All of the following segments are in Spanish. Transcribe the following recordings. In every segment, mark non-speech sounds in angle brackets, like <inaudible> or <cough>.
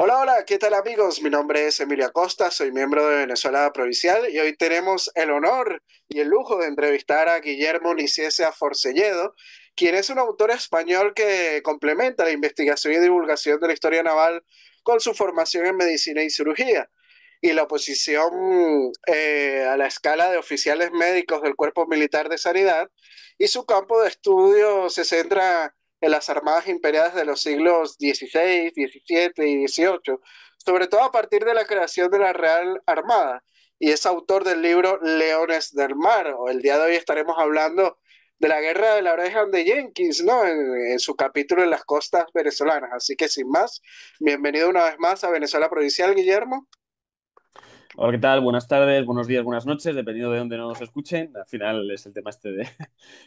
Hola, hola, ¿qué tal amigos? Mi nombre es Emilia Costa, soy miembro de Venezuela Provincial y hoy tenemos el honor y el lujo de entrevistar a Guillermo Niciese Forcelledo, quien es un autor español que complementa la investigación y divulgación de la historia naval con su formación en medicina y cirugía. Y la oposición eh, a la escala de oficiales médicos del Cuerpo Militar de Sanidad y su campo de estudio se centra en las armadas imperiales de los siglos XVI, XVII y XVIII, sobre todo a partir de la creación de la Real Armada, y es autor del libro Leones del Mar. El día de hoy estaremos hablando de la guerra de la oreja de Jenkins, ¿no? En, su capítulo en las costas venezolanas. Así que sin más, bienvenido una vez más a Venezuela Provincial, Guillermo. Hola, ¿qué tal? Buenas tardes, buenos días, buenas noches, dependiendo de dónde nos escuchen. Al final es el tema este de,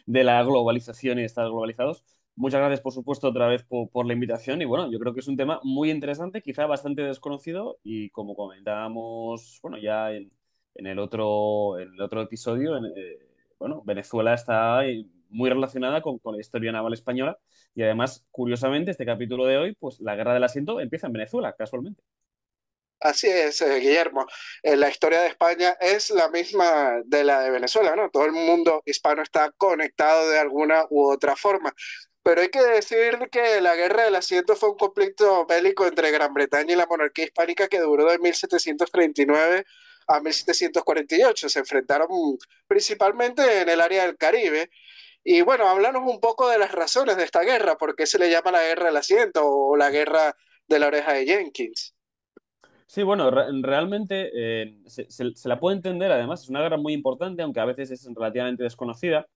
de la globalización y estar globalizados. Muchas gracias, por supuesto, otra vez por, la invitación. Y bueno, yo creo que es un tema muy interesante, quizá bastante desconocido. Y como comentábamos, bueno, ya en, el, otro, el otro episodio, en, eh, bueno, Venezuela está muy relacionada con, la historia naval española. Y además, curiosamente, este capítulo de hoy, pues la guerra del asiento empieza en Venezuela, casualmente. Así es, eh, Guillermo. Eh, la historia de España es la misma de la de Venezuela, ¿no? Todo el mundo hispano está conectado de alguna u otra forma. Pero hay que decir que la Guerra del Asiento fue un conflicto bélico entre Gran Bretaña y la monarquía hispánica que duró de 1739 a 1748. Se enfrentaron principalmente en el área del Caribe. Y bueno, háblanos un poco de las razones de esta guerra, por qué se le llama la Guerra del Asiento o la Guerra de la Oreja de Jenkins. Sí, bueno, realmente eh, se la puede entender, además es una guerra muy importante, aunque a veces es relativamente desconocida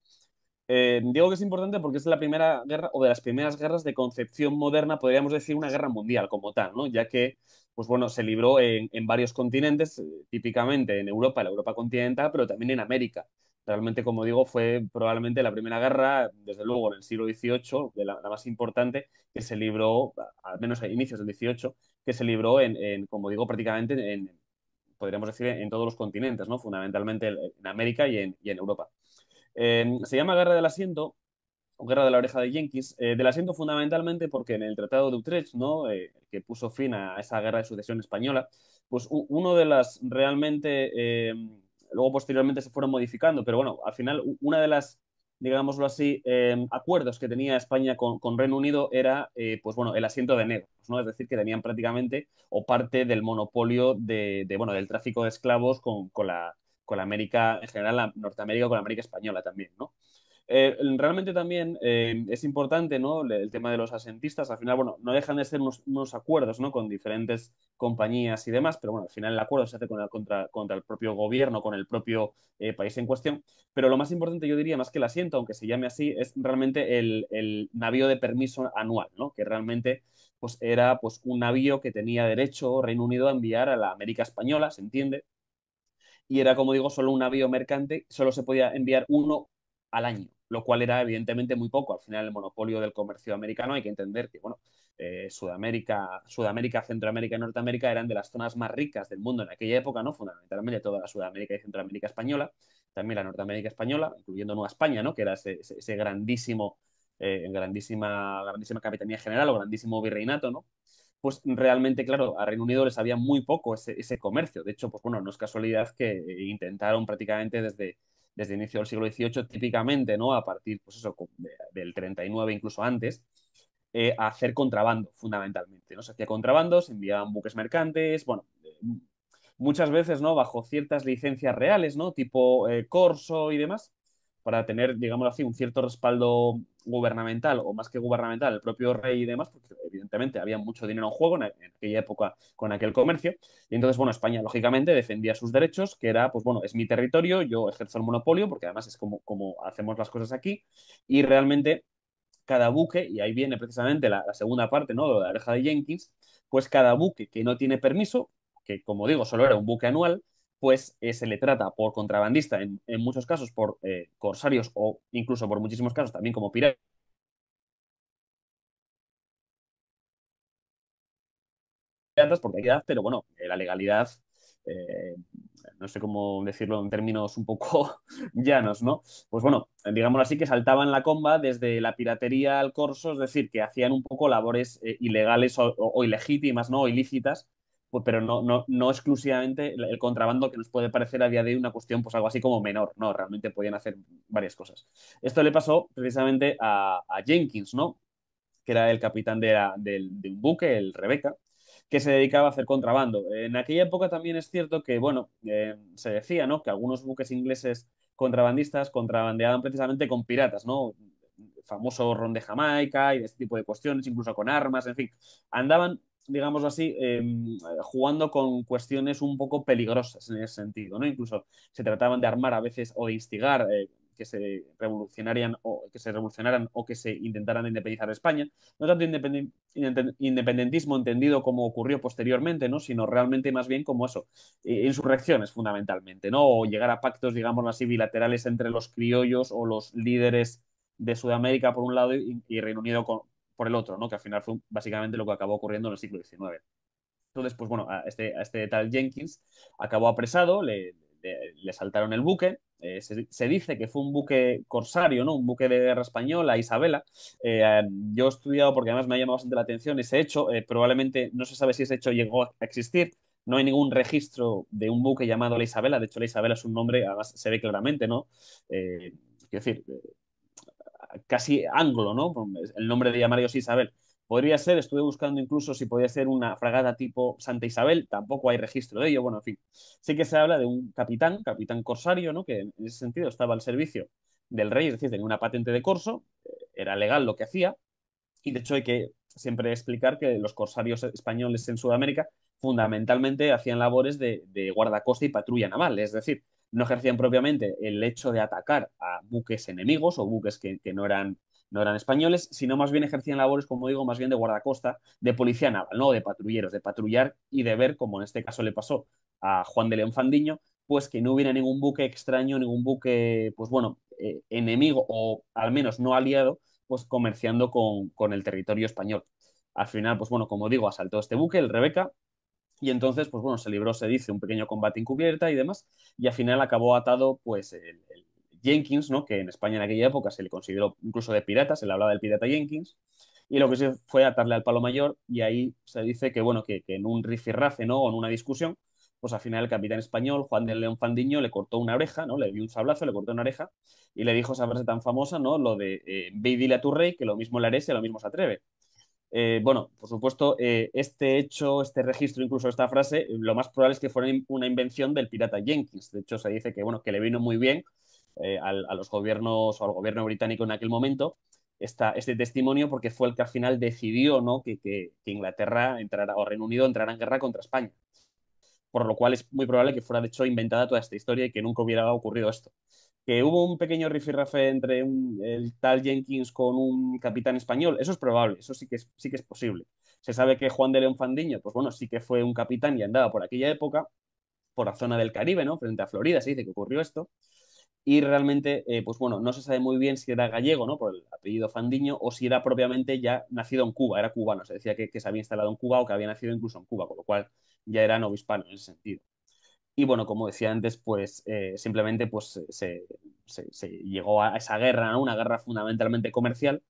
eh, digo que es importante porque es la primera guerra o de las primeras guerras de concepción moderna, podríamos decir una guerra mundial como tal, ¿no? ya que pues bueno, se libró en, varios continentes, eh, típicamente en Europa, la Europa continental, pero también en América. Realmente, como digo, fue probablemente la primera guerra, desde luego en el siglo XVIII, la, más importante, que se libró, al menos a inicios del XVIII, que se libró en, como digo, prácticamente en, podríamos decir, en todos los continentes, ¿no? fundamentalmente en América y en Europa. Em, se llama Guerra del Asiento o Guerra de la Oreja de Yankees, eh, del asiento fundamentalmente porque en el Tratado de Utrecht, ¿no? Eh, que puso fin a esa guerra de sucesión española, pues uno de las realmente, em, luego posteriormente se fueron modificando, pero bueno, al final una de las, digámoslo así, em, acuerdos que tenía España con, Reino Unido era, eh, pues bueno, el asiento de negros, ¿no? Es decir, que tenían prácticamente o parte del monopolio de, bueno, del tráfico de esclavos con, con la con América, en general la Norteamérica, con la América española también, ¿no? Eh, realmente también eh, es importante ¿no? el tema de los asentistas. Al final, bueno, no dejan de ser unos, acuerdos ¿no? con diferentes compañías y demás, pero bueno, al final el acuerdo se hace con contra, el propio gobierno, con el propio eh, país en cuestión. Pero lo más importante, yo diría, más que el asiento, aunque se llame así, es realmente el, navío de permiso anual, ¿no? que realmente pues, era pues, un navío que tenía derecho Reino Unido a enviar a la América Española, se entiende, y era, como digo, solo un navío mercante, solo se podía enviar uno al año, lo cual era evidentemente muy poco. Al final, el monopolio del comercio americano, hay que entender que, bueno, eh, Sudamérica, Sudamérica, Centroamérica y Norteamérica eran de las zonas más ricas del mundo en aquella época, ¿no? Fundamentalmente toda la Sudamérica y Centroamérica española, también la Norteamérica española, incluyendo Nueva España, ¿no? Que era ese, grandísimo, eh, grandísima, grandísima capitanía general o grandísimo virreinato, ¿no? pues realmente, claro, a Reino Unido les había muy poco ese, comercio. De hecho, pues bueno, no es casualidad que eh, intentaron prácticamente desde, desde el inicio del siglo XVIII, típicamente, ¿no? A partir, pues eso, del 39, incluso antes, eh, hacer contrabando, fundamentalmente. ¿no? Se hacía contrabando, se enviaban buques mercantes, bueno, eh, muchas veces, ¿no? Bajo ciertas licencias reales, ¿no? Tipo corso y demás para tener, digámoslo así, un cierto respaldo gubernamental o más que gubernamental, el propio rey y demás, porque evidentemente había mucho dinero en juego en, aquella época con aquel comercio. Y entonces, bueno, España, lógicamente, defendía sus derechos, que era, pues bueno, es mi territorio, yo ejerzo el monopolio, porque además es como, como hacemos las cosas aquí, y realmente cada buque, y ahí viene precisamente la, segunda parte, ¿no? De la oreja de Jenkins, pues cada buque que no tiene permiso, que como digo, solo era un buque anual, pues eh, se le trata por contrabandista, en, muchos casos por eh, corsarios o incluso por muchísimos casos también como piratas. por hay pero bueno, eh, la legalidad, no sé cómo decirlo en términos un poco <laughs> llanos, ¿no? Pues bueno, digámoslo así, que saltaban la comba desde la piratería al corso, es decir, que hacían un poco labores ilegales o, ilegítimas, ¿no? O ilícitas, pues, pero no, no, no exclusivamente el contrabando que nos puede parecer a día de hoy una cuestión, pues algo así como menor, no, realmente podían hacer varias cosas. Esto le pasó precisamente a, Jenkins, ¿no? Que era el capitán de, un buque, el Rebecca, que se dedicaba a hacer contrabando. En aquella época también es cierto que, bueno, eh, se decía, ¿no? Que algunos buques ingleses contrabandistas contrabandeaban precisamente con piratas, ¿no? famoso ron de Jamaica y este tipo de cuestiones, incluso con armas, en fin, andaban digamos así, em, eh, jugando con cuestiones un poco peligrosas en ese sentido, ¿no? Incluso se trataban de armar a veces o de instigar eh, que se revolucionarían o que se revolucionaran o que se intentaran independizar España, no tanto independentismo entendido como ocurrió posteriormente, ¿no? sino realmente más bien como eso, e-, insurrecciones fundamentalmente, ¿no? o llegar a pactos, digamos así, bilaterales entre los criollos o los líderes de Sudamérica por un lado y, y Reino Unido con, por el otro, ¿no? Que al final fue básicamente lo que acabó ocurriendo en el siglo XIX. Entonces, pues bueno, este, a este, tal Jenkins acabó apresado, le, saltaron el buque. Eh, se, dice que fue un buque corsario, ¿no? Un buque de guerra española, Isabela. Eh, em, yo he estudiado, porque además me ha llamado bastante la atención ese hecho. Eh, probablemente no se sabe si ese hecho llegó a existir. No hay ningún registro de un buque llamado la Isabela. De hecho, la Isabela es un nombre, se ve claramente, ¿no? quiero decir, casi anglo, ¿no? Pues, el nombre de Llamarios Isabel. Podría ser, estuve buscando incluso si podía ser una fragata tipo Santa Isabel, tampoco hay registro de ello, bueno, en fin. Sí que se habla de un capitán, capitán corsario, ¿no? Que en ese sentido estaba al servicio del rey, es decir, tenía una patente de corso, eh, era legal lo que hacía, y de hecho hay que siempre explicar que los corsarios españoles en Sudamérica fundamentalmente hacían labores de, de guardacosta y patrulla naval, es decir, no ejercían propiamente el hecho de atacar a buques enemigos o buques que, no, eran, no eran españoles, sino más bien ejercían labores, como digo, más bien de guardacosta, de policía naval, no de patrulleros, de patrullar y de ver, como en este caso le pasó a Juan de León Fandiño, pues que no hubiera ningún buque extraño, ningún buque, pues bueno, eh, enemigo o al menos no aliado, pues comerciando con, con el territorio español. Al final, pues bueno, como digo, asaltó este buque, el Rebeca, y entonces, pues bueno, se libró, se dice, un pequeño combate encubierta y demás, y al final acabó atado, pues, el, Jenkins, ¿no? Que en España en aquella época se le consideró incluso de pirata, se le hablaba del pirata Jenkins, y lo que hizo fue atarle al palo mayor, y ahí se dice que, bueno, que, en un rifirrafe, ¿no? O en una discusión, pues al final el capitán español, Juan del León Fandiño, le cortó una oreja, ¿no? Le dio un sablazo, le cortó una oreja, y le dijo esa frase tan famosa, ¿no? Lo de, eh, ve y dile a tu rey que lo mismo le haré si lo mismo se atreve. Eh, bueno, por supuesto, eh, este hecho, este registro, incluso esta frase, lo más probable es que fuera una invención del pirata Jenkins. De hecho, se dice que, que le vino muy bien eh, a los gobiernos o al gobierno británico en aquel momento este testimonio porque fue el que al final decidió ¿no? que, Inglaterra entrara, o Reino Unido entrara en guerra contra España. Por lo cual es muy probable que fuera, de hecho, inventada toda esta historia y que nunca hubiera ocurrido esto que hubo un pequeño rifirrafe entre el tal Jenkins con un capitán español, eso es probable, eso sí que es, sí que es posible. Se sabe que Juan de León Fandiño, pues bueno, sí que fue un capitán y andaba por aquella época, por la zona del Caribe, ¿no? Frente a Florida, se dice que ocurrió esto. Y realmente, eh, pues bueno, no se sabe muy bien si era gallego, ¿no? Por el apellido Fandiño, o si era propiamente ya nacido en Cuba, era cubano, se decía que, se había instalado en Cuba o que había nacido incluso en Cuba, con lo cual ya era novohispano en ese sentido. Y bueno, como decía antes, pues eh, simplemente pues, se, llegó a esa guerra, una guerra fundamentalmente comercial,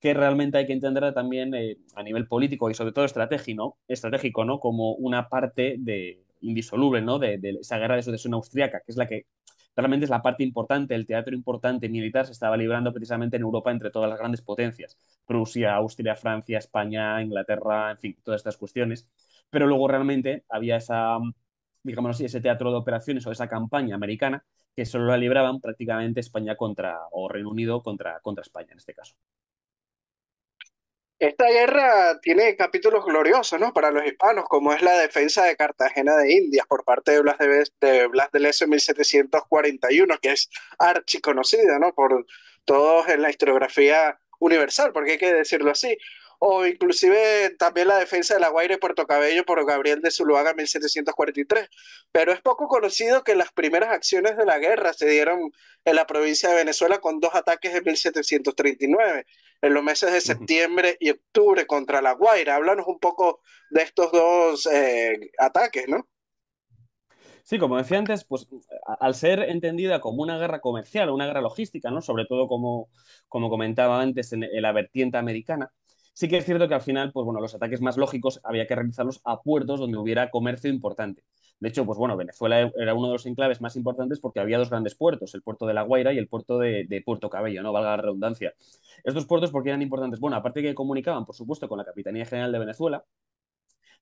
que realmente hay que entender también eh, a nivel político y sobre todo estratégico, estratégico ¿no? como una parte de, indisoluble ¿no? de, de esa guerra de sucesión austriaca, que es la que realmente es la parte importante, el teatro importante militar se estaba librando precisamente en Europa entre todas las grandes potencias, Prusia, Austria, Francia, España, Inglaterra, en fin, todas estas cuestiones. Pero luego realmente había esa digamos así, ese teatro de operaciones o esa campaña americana que solo la libraban prácticamente España contra, o Reino Unido contra, contra España en este caso. Esta guerra tiene capítulos gloriosos ¿no? para los hispanos, como es la defensa de Cartagena de Indias por parte de Blas de, Leso este en 1741, que es archiconocida ¿no? por todos en la historiografía universal, porque hay que decirlo así o inclusive también la defensa de La Guaira y Puerto Cabello por Gabriel de Zuluaga en 1743. Pero es poco conocido que las primeras acciones de la guerra se dieron en la provincia de Venezuela con dos ataques en 1739, en los meses de septiembre y octubre contra La Guaira. Háblanos un poco de estos dos eh, ataques, ¿no? Sí, como decía antes, pues al ser entendida como una guerra comercial, una guerra logística, ¿no? Sobre todo como, como comentaba antes en la vertiente americana, Sí que es cierto que al final, pues bueno, los ataques más lógicos había que realizarlos a puertos donde hubiera comercio importante. De hecho, pues bueno, Venezuela era uno de los enclaves más importantes porque había dos grandes puertos, el puerto de La Guaira y el puerto de, Puerto Cabello, no valga la redundancia. Estos puertos, porque eran importantes? Bueno, aparte que comunicaban, por supuesto, con la Capitanía General de Venezuela,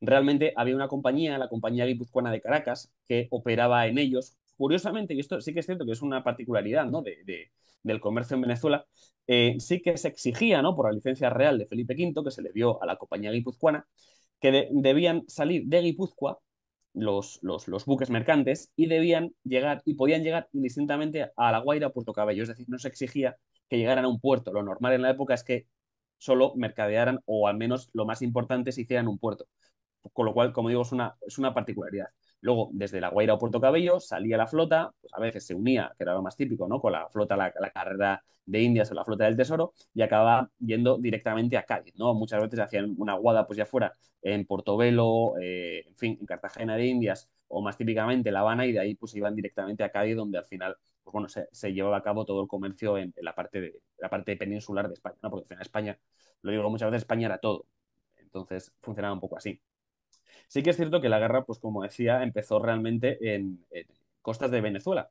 realmente había una compañía, la Compañía Guipuzcoana de Caracas, que operaba en ellos curiosamente, y esto sí que es cierto que es una particularidad ¿no? del comercio en Venezuela, eh, sí que se exigía ¿no? por la licencia real de Felipe V, que se le dio a la compañía guipuzcoana, que debían salir de Guipúzcoa los, los, buques mercantes y debían llegar y podían llegar indistintamente a La Guaira o Puerto Cabello. Es decir, no se exigía que llegaran a un puerto. Lo normal en la época es que solo mercadearan o al menos lo más importante se hicieran un puerto. Con lo cual, como digo, es una, es una particularidad. Luego, desde La Guaira o Puerto Cabello, salía la flota, pues a veces se unía, que era lo más típico, ¿no? Con la flota, la, carrera de Indias o la flota del Tesoro, y acababa yendo directamente a Cádiz, ¿no? Muchas veces hacían una guada, pues ya fuera en Portobelo, eh, en fin, en Cartagena de Indias, o más típicamente La Habana, y de ahí pues iban directamente a Cádiz, donde al final, pues bueno, se, llevaba a cabo todo el comercio en, la, parte de, la parte peninsular de España, ¿no? Porque al final España, lo digo muchas veces, España era todo. Entonces funcionaba un poco así. Sí que es cierto que la guerra, pues como decía, empezó realmente en, costas de Venezuela.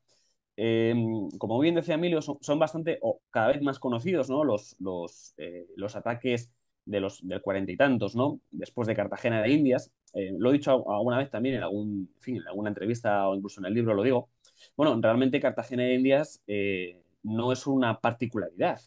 Em, como bien decía Emilio, son, bastante o cada vez más conocidos ¿no? los, eh, los, ataques de los del cuarenta y tantos, ¿no? después de Cartagena de Indias. Eh, lo he dicho alguna vez también en, algún, fin, en alguna entrevista o incluso en el libro lo digo. Bueno, realmente Cartagena de Indias eh, no es una particularidad.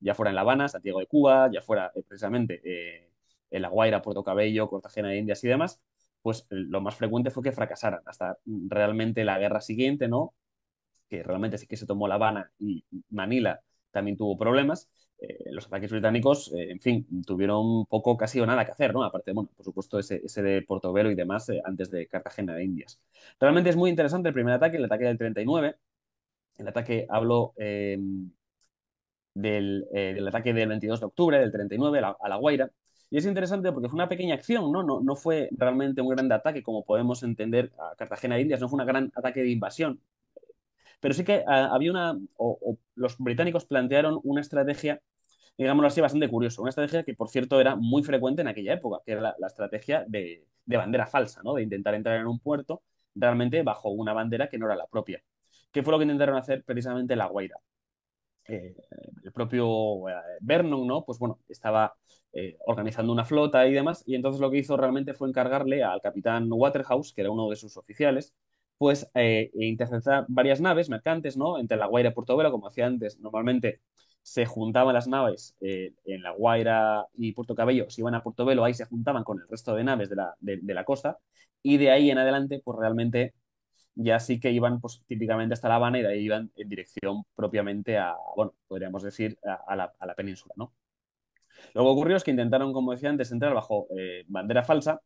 ya fuera en La Habana, Santiago de Cuba, ya fuera eh, precisamente eh, en La Guaira, Puerto Cabello, Cartagena de Indias y demás, pues eh, lo más frecuente fue que fracasaran hasta realmente la guerra siguiente, ¿no? Que realmente sí que se tomó La Habana y Manila también tuvo problemas. los ataques británicos, en fin, tuvieron poco, casi o nada que hacer, ¿no? Aparte, bueno, por supuesto, ese, ese de Portobelo y demás antes de Cartagena de Indias. Realmente es muy interesante el primer ataque, el ataque del 39. El ataque, hablo, del, eh, ataque del 22 de octubre, del 39, a La Guaira. Y es interesante porque fue una pequeña acción, ¿no? ¿no? fue realmente un gran ataque, como podemos entender a Cartagena de Indias, no fue un gran ataque de invasión. Pero sí que eh, había una, o, los británicos plantearon una estrategia digámoslo así, bastante curiosa Una estrategia que, por cierto, era muy frecuente en aquella época, que era la, estrategia de, de, bandera falsa, ¿no? De intentar entrar en un puerto realmente bajo una bandera que no era la propia. ¿Qué fue lo que intentaron hacer precisamente La Guaira? Eh, el propio eh, Vernon, ¿no? Pues bueno, estaba eh, organizando una flota y demás, y entonces lo que hizo realmente fue encargarle al capitán Waterhouse, que era uno de sus oficiales, pues eh, e interceptar varias naves mercantes, ¿no? Entre La Guaira y Puerto Velo, como hacía antes, normalmente se juntaban las naves en La Guaira y Puerto Cabello, si iban a Puerto Velo, ahí se juntaban con el resto de naves de la, de la costa, y de ahí en adelante, pues realmente ya sí que iban pues, típicamente hasta La Habana y de ahí iban en dirección propiamente a, bueno, podríamos decir, a, la, península, ¿no? Lo ocurrió es que intentaron, como decía antes, entrar bajo eh, bandera falsa,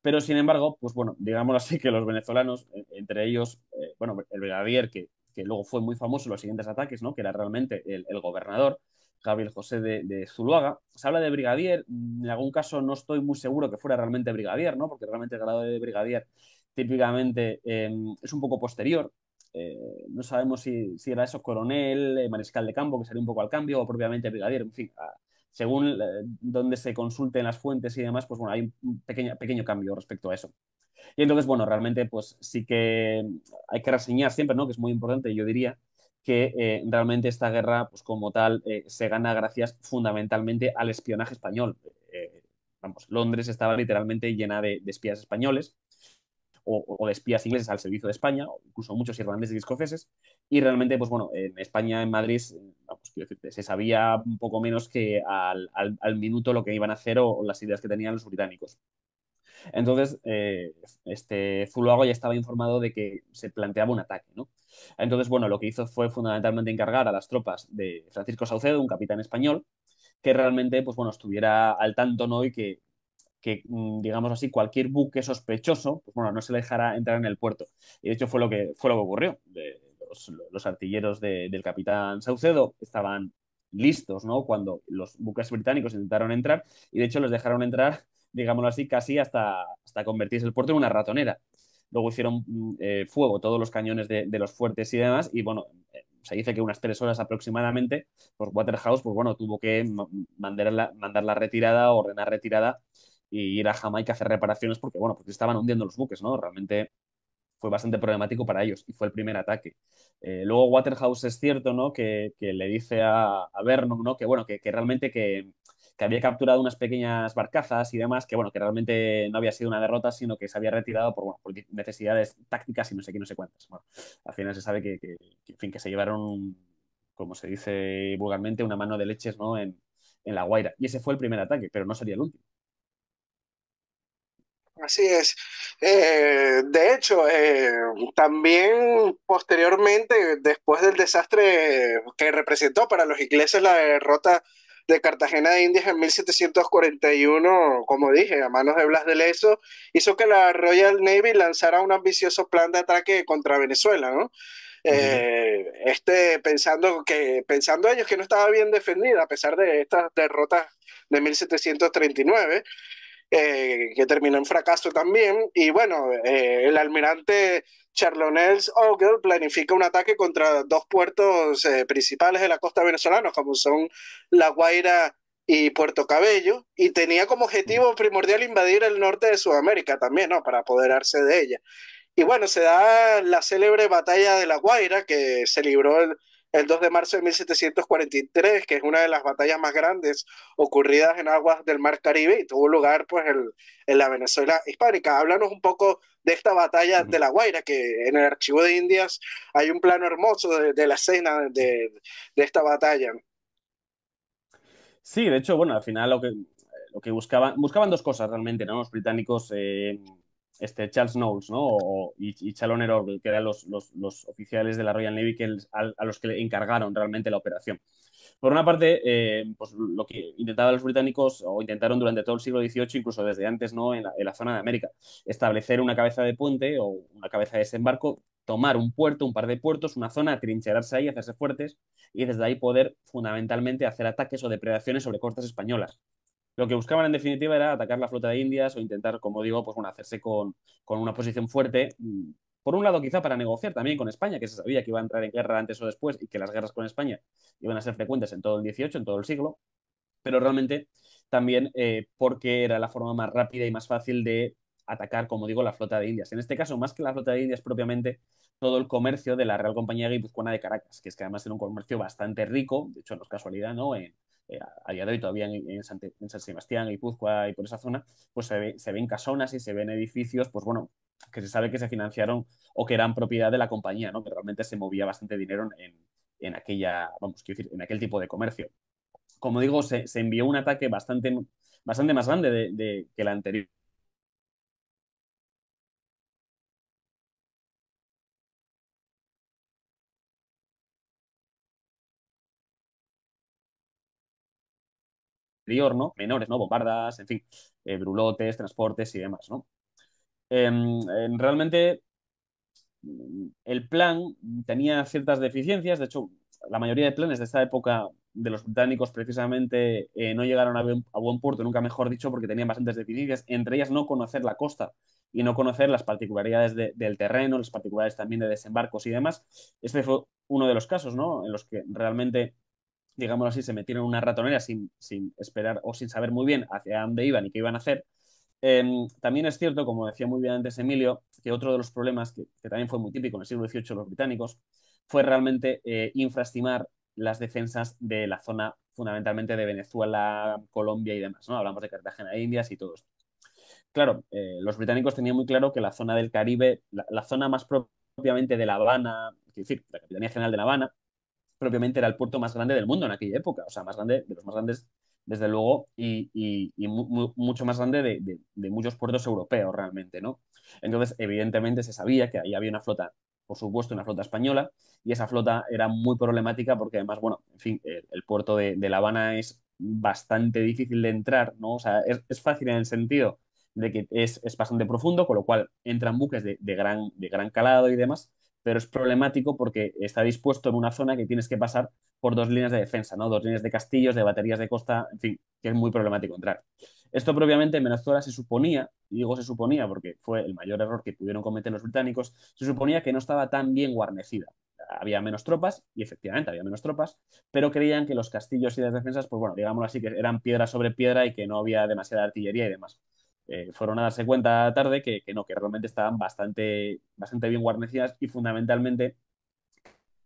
pero sin embargo, pues bueno, digamos así, que los venezolanos, eh, entre ellos, eh, bueno, el brigadier, que, luego fue muy famoso en los siguientes ataques, ¿no? Que era realmente el, gobernador, Gabriel José de, de, Zuluaga. Se habla de brigadier, en algún caso no estoy muy seguro que fuera realmente brigadier, ¿no? Porque realmente el grado de brigadier típicamente em, es un poco posterior. Eh, no sabemos si, era eso coronel, eh, mariscal de campo, que sería un poco al cambio, o propiamente brigadier, en fin, ah, según eh, donde se consulten las fuentes y demás, pues bueno, hay un pequeño, cambio respecto a eso. Y entonces, bueno, realmente pues sí que hay que reseñar siempre, ¿no? Que es muy importante, yo diría, que realmente esta guerra, pues como tal, se gana gracias fundamentalmente al espionaje español. vamos, Londres estaba literalmente llena de espías españoles o, de espías ingleses al servicio de España, incluso muchos irlandeses y escoceses, y realmente, pues bueno, en España, en Madrid, eh, pues se sabía un poco menos que al, minuto lo que iban a hacer o, las ideas que tenían los británicos. Entonces, eh, este ya estaba informado de que se planteaba un ataque, ¿no? Entonces, bueno, lo que hizo fue fundamentalmente encargar a las tropas de Francisco Saucedo, un capitán español, que realmente, pues bueno, estuviera al tanto, ¿no? Y que que, mm, digamos así, cualquier buque sospechoso, pues bueno, no se le dejará entrar en el puerto. Y de hecho fue lo que, fue lo que ocurrió. los, artilleros del capitán Saucedo estaban listos, ¿no? Cuando los buques británicos intentaron entrar y de hecho los dejaron entrar, <laughs> digámoslo así, casi hasta, hasta convertirse el puerto en una ratonera. Luego hicieron mm, eh, fuego todos los cañones de, los fuertes y demás y bueno, eh, se dice que unas tres horas aproximadamente, pues Waterhouse, pues bueno, tuvo que mandar la, mandar la retirada, ordenar retirada y ir a Jamaica a hacer reparaciones porque, bueno, porque estaban hundiendo los buques, ¿no? Realmente fue bastante problemático para ellos y fue el primer ataque. Eh, luego Waterhouse es cierto, ¿no? Que, le dice a, a, Vernon, ¿no? Que, bueno, que, realmente que, había capturado unas pequeñas barcazas y demás, que bueno, que realmente no había sido una derrota, sino que se había retirado por, bueno, por necesidades tácticas y no sé qué, no sé cuántas. Bueno, al final se sabe que, que, fin, que se llevaron, como se dice vulgarmente, una mano de leches ¿no? en, en la Guaira. Y ese fue el primer ataque, pero no sería el último. Así es. Eh, de hecho, eh, también posteriormente, después del desastre que representó para los ingleses la derrota de Cartagena de Indias en 1741, como dije, a manos de Blas de Leso, hizo que la Royal Navy lanzara un ambicioso plan de ataque contra Venezuela, ¿no? Eh, este, pensando, que, pensando ellos que no estaba bien defendida a pesar de estas derrotas de 1739. Eh, que terminó en fracaso también. Y bueno, eh, el almirante Charlonels Ogle planifica un ataque contra dos puertos eh, principales de la costa venezolana, como son La Guaira y Puerto Cabello, y tenía como objetivo primordial invadir el norte de Sudamérica también, ¿no? Para apoderarse de ella. Y bueno, se da la célebre batalla de La Guaira, que se libró el el 2 de marzo de 1743, que es una de las batallas más grandes ocurridas en aguas del Mar Caribe y tuvo lugar pues en, en la Venezuela hispánica. Háblanos un poco de esta batalla de La Guaira, que en el Archivo de Indias hay un plano hermoso de, la escena de, esta batalla. Sí, de hecho, bueno, al final lo que, lo que buscaban, buscaban dos cosas realmente, ¿no? Los británicos... Eh, este, Charles Knowles ¿no? O, y, Chaloner Orville, que eran los, oficiales de la Royal Navy a, los que le encargaron realmente la operación. Por una parte, eh, pues lo que intentaban los británicos, o intentaron durante todo el siglo XVIII, incluso desde antes, ¿no? en, la, en la zona de América, establecer una cabeza de puente o una cabeza de desembarco, tomar un puerto, un par de puertos, una zona, trincherarse ahí, hacerse fuertes y desde ahí poder fundamentalmente hacer ataques o depredaciones sobre costas españolas lo que buscaban en definitiva era atacar la flota de Indias o intentar, como digo, pues bueno, hacerse con, una posición fuerte mm, por un lado quizá para negociar también con España, que se sabía que iba a entrar en guerra antes o después y que las guerras con España iban a ser frecuentes en todo el XVIII, en todo el siglo, pero realmente también eh, porque era la forma más rápida y más fácil de atacar, como digo, la flota de Indias. En este caso, más que la flota de Indias propiamente, todo el comercio de la Real Compañía Guipuzcoana de Caracas, que es que además era un comercio bastante rico, de hecho no es casualidad, ¿no? En, eh, a día de hoy todavía en, San San, en San, Sebastián, y por esa zona, pues se, ven casonas y se ven edificios, pues bueno, que se sabe que se financiaron o que eran propiedad de la compañía, ¿no? Que realmente se movía bastante dinero en, aquella, vamos, quiero decir, en aquel tipo de comercio. Como digo, se, envió un ataque bastante, bastante más grande de, que el anterior ¿no? Menores, ¿no? Bombardas, en fin, eh, brulotes, transportes y demás, em, em, realmente mm, el plan tenía ciertas deficiencias, de hecho, la mayoría de planes de esta época de los británicos precisamente eh, no llegaron a, buen puerto, nunca mejor dicho, porque tenían bastantes deficiencias, entre ellas no conocer la costa y no conocer las particularidades del terreno, las particularidades también de desembarcos y demás. Este fue uno de los casos, ¿no? En los que realmente digámoslo así, se metieron en una ratonera sin, esperar o sin saber muy bien hacia dónde iban y qué iban a hacer. Em, también es cierto, como decía muy bien antes Emilio, que otro de los problemas que, también fue muy típico en el siglo XVIII los británicos fue realmente eh, infraestimar las defensas de la zona fundamentalmente de Venezuela, Colombia y demás. ¿no? Hablamos de Cartagena de Indias y todo esto. Claro, eh, los británicos tenían muy claro que la zona del Caribe, la, la zona más propiamente de La Habana, es decir, la Capitanía General de La Habana, propiamente era el puerto más grande del mundo en aquella época, o sea, más grande, de los más grandes, desde luego, y, mucho más grande de, muchos puertos europeos realmente, ¿no? Entonces, evidentemente se sabía que ahí había una flota, por supuesto, una flota española, y esa flota era muy problemática porque además, bueno, en fin, el, puerto de, La Habana es bastante difícil de entrar, ¿no? O sea, es, fácil en el sentido de que es, bastante profundo, con lo cual entran buques de gran calado y demás, pero es problemático porque está dispuesto en una zona que tienes que pasar por dos líneas de defensa, ¿no? Dos líneas de castillos, de baterías de costa, en fin, que es muy problemático entrar. Esto propiamente en Venezuela se suponía, digo se suponía porque fue el mayor error que pudieron cometer los británicos, se suponía que no estaba tan bien guarnecida. Había menos tropas, y efectivamente había menos tropas, pero creían que los castillos y las defensas, pues bueno, digámoslo así, que eran piedra sobre piedra y que no había demasiada artillería y demás. Eh, fueron a darse cuenta tarde que, no, que realmente estaban bastante, bastante bien guarnecidas y fundamentalmente